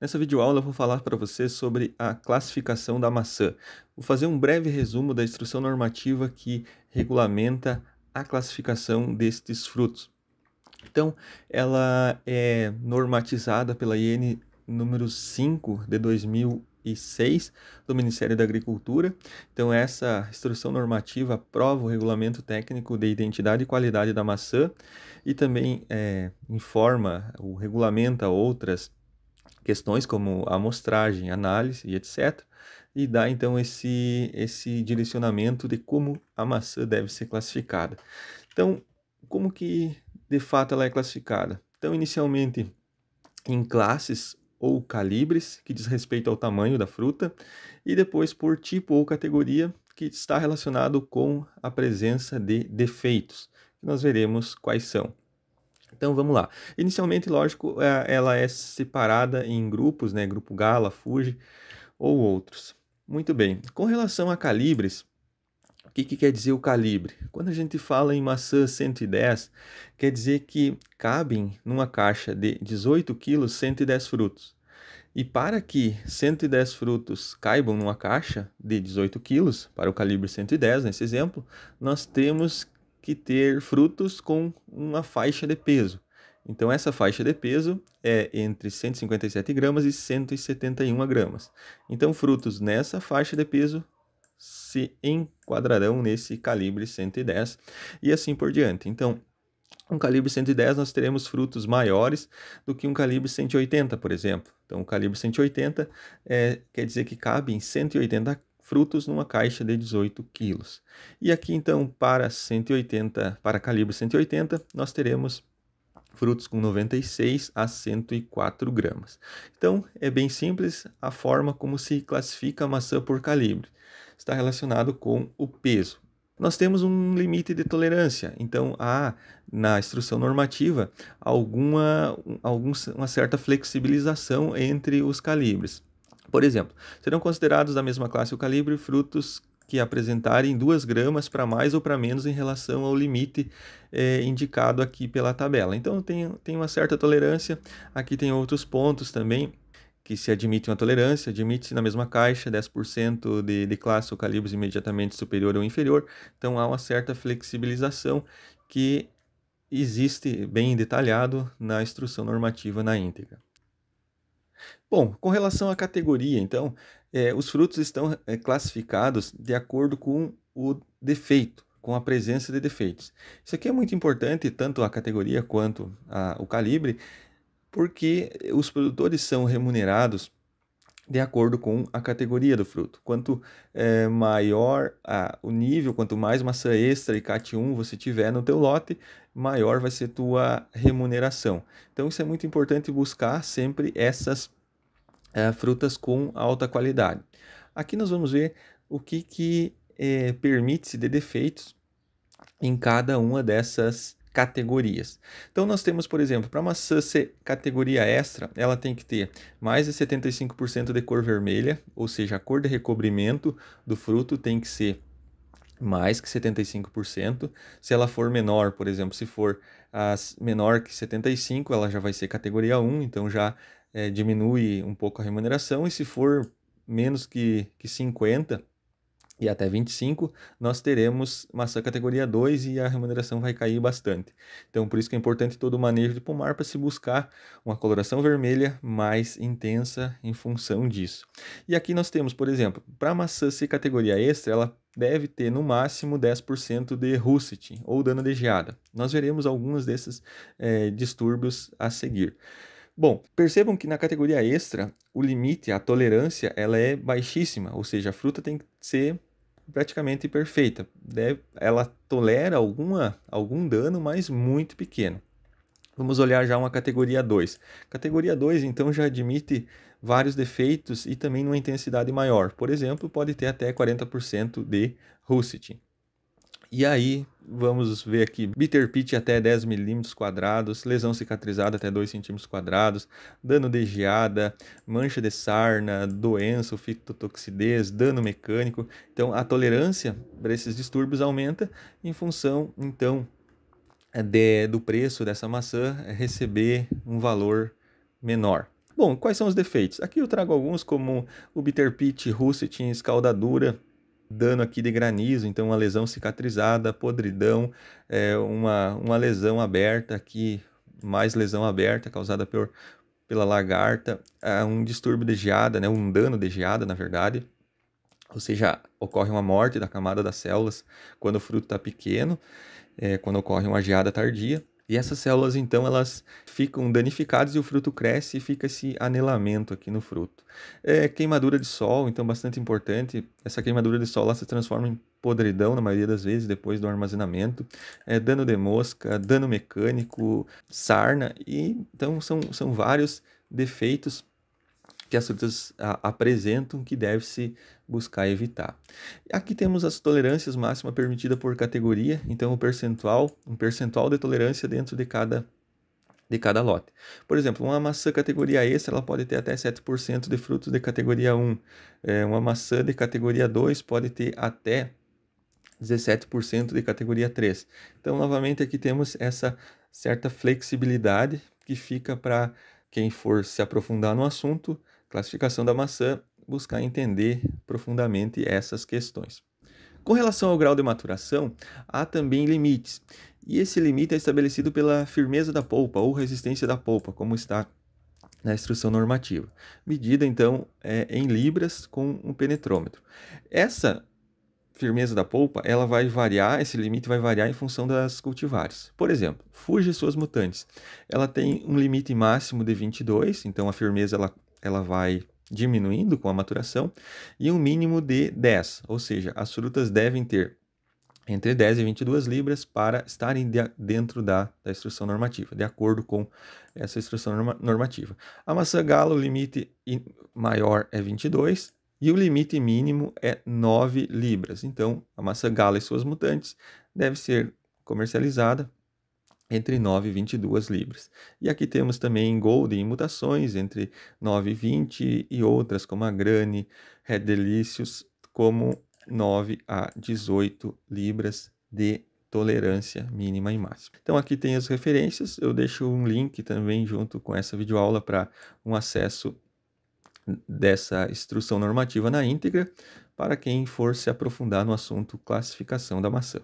Nessa videoaula eu vou falar para você sobre a classificação da maçã. Vou fazer um breve resumo da instrução normativa que regulamenta a classificação destes frutos. Então, ela é normatizada pela IN número 5 de 2006 do Ministério da Agricultura. Então, essa instrução normativa aprova o regulamento técnico de identidade e qualidade da maçã e também é, informa ou regulamenta outras questões como amostragem, análise e etc. E dá então esse, esse direcionamento de como a maçã deve ser classificada. Então, como que de fato ela é classificada? Então, inicialmente em classes ou calibres, que diz respeito ao tamanho da fruta, e depois por tipo ou categoria, que está relacionado com a presença de defeitos. Nós veremos quais são. Então vamos lá. Inicialmente, lógico, é, ela é separada em grupos, né? Grupo Gala, Fuji ou outros. Muito bem. Com relação a calibres, o que, que quer dizer o calibre? Quando a gente fala em maçã 110, quer dizer que cabem numa caixa de 18 quilos 110 frutos. E para que 110 frutos caibam numa caixa de 18 quilos, para o calibre 110 nesse exemplo, nós temos que ter frutos com uma faixa de peso. Então, essa faixa de peso é entre 157 gramas e 171 gramas. Então, frutos nessa faixa de peso se enquadrarão nesse calibre 110 e assim por diante. Então, um calibre 110 nós teremos frutos maiores do que um calibre 180, por exemplo. Então, o calibre 180 é, eh, quer dizer que cabe em 180 frutos numa caixa de 18 quilos. E aqui então para 180, para calibre 180, nós teremos frutos com 96 a 104 gramas. Então é bem simples a forma como se classifica a maçã por calibre. Está relacionado com o peso. Nós temos um limite de tolerância, então há na instrução normativa alguma, alguma uma certa flexibilização entre os calibres. Por exemplo, serão considerados da mesma classe ou calibre frutos que apresentarem 2 gramas para mais ou para menos em relação ao limite é, indicado aqui pela tabela. Então tem, tem uma certa tolerância, aqui tem outros pontos também que se admite uma tolerância, admite-se na mesma caixa 10% de, de classe ou calibres imediatamente superior ou inferior, então há uma certa flexibilização que existe bem detalhado na instrução normativa na íntegra. Bom, com relação à categoria, então, é, os frutos estão é, classificados de acordo com o defeito, com a presença de defeitos. Isso aqui é muito importante, tanto a categoria quanto a, o calibre, porque os produtores são remunerados de acordo com a categoria do fruto. Quanto é, maior a, o nível, quanto mais maçã extra e cat 1 você tiver no teu lote, maior vai ser tua remuneração. Então isso é muito importante buscar sempre essas é, frutas com alta qualidade. Aqui nós vamos ver o que, que é, permite-se de defeitos em cada uma dessas categorias. Então nós temos, por exemplo, para uma SUSE categoria extra, ela tem que ter mais de 75% de cor vermelha, ou seja, a cor de recobrimento do fruto tem que ser mais que 75%. Se ela for menor, por exemplo, se for as, ah, menor que 75, ela já vai ser categoria 1, então já é, diminui um pouco a remuneração, e se for menos que, que 50, e até 25, nós teremos maçã categoria 2 e a remuneração vai cair bastante. Então, por isso que é importante todo o manejo de pomar para se buscar uma coloração vermelha mais intensa em função disso. E aqui nós temos, por exemplo, para maçã ser categoria extra, ela deve ter no máximo 10% de russet ou dano de geada. Nós veremos alguns desses é, distúrbios a seguir. Bom, percebam que na categoria extra, o limite, a tolerância, ela é baixíssima, ou seja, a fruta tem que ser praticamente perfeita. Deve, né? ela tolera alguma, algum dano, mas muito pequeno. Vamos olhar já uma categoria 2. Categoria 2, então, já admite vários defeitos e também numa intensidade maior. Por exemplo, pode ter até 40% de rusting. E aí, vamos ver aqui, bitter pitch até 10 milímetros quadrados, lesão cicatrizada até 2 centímetros quadrados, dano de geada, mancha de sarna, doença, fitotoxidez, dano mecânico. Então, a tolerância para esses distúrbios aumenta em função, então, eh, de, do preço dessa maçã receber um valor menor. Bom, quais são os defeitos? Aqui eu trago alguns como o bitter pitch, russet, escaldadura, dano aqui de granizo, então uma lesão cicatrizada, podridão, é, uma, uma lesão aberta aqui, mais lesão aberta causada por, pela lagarta, é, um distúrbio de geada, né, um dano de geada, na verdade, ou seja, ocorre uma morte da camada das células quando o fruto está pequeno, é, quando ocorre uma geada tardia, e essas células, então, elas ficam danificadas e o fruto cresce e fica esse anelamento aqui no fruto. É, queimadura de sol, então, bastante importante. Essa queimadura de sol ela se transforma em podridão na maioria das vezes depois do armazenamento, é, dano de mosca, dano mecânico, sarna, e então são, são vários defeitos que as frutas a, apresentam que deve-se buscar evitar. Aqui temos as tolerâncias máxima permitida por categoria, então o percentual, um percentual de tolerância dentro de cada de cada lote. Por exemplo, uma maçã categoria extra ela pode ter até 7% de frutos de categoria 1. É, uma maçã de categoria 2 pode ter até 17% de categoria 3. Então, novamente, aqui temos essa certa flexibilidade que fica para quem for se aprofundar no assunto classificação da maçã, buscar entender profundamente essas questões. Com relação ao grau de maturação, há também limites, e esse limite é estabelecido pela firmeza da polpa ou resistência da polpa, como está na instrução normativa. Medida, então, é em libras com um penetrômetro. Essa firmeza da polpa, ela vai variar, esse limite vai variar em função das cultivares. Por exemplo, Fuji e suas mutantes. Ela tem um limite máximo de 22, então a firmeza ela ela vai diminuindo com a maturação, e um mínimo de 10, ou seja, as frutas devem ter entre 10 e 22 libras para estarem de, dentro da, da instrução normativa, de acordo com essa instrução norma, normativa. A maçã gala, o limite maior é 22 e o limite mínimo é 9 libras. Então, a maçã gala e suas mutantes deve ser comercializada entre 9 e 22 libras. E aqui temos também gold em mutações entre 9 e 20 e outras como a Grani, Red Delicious, como 9 a 18 libras de tolerância mínima e máxima. Então aqui tem as referências, eu deixo um link também junto com essa videoaula para um acesso dessa instrução normativa na íntegra para quem for se aprofundar no assunto classificação da maçã.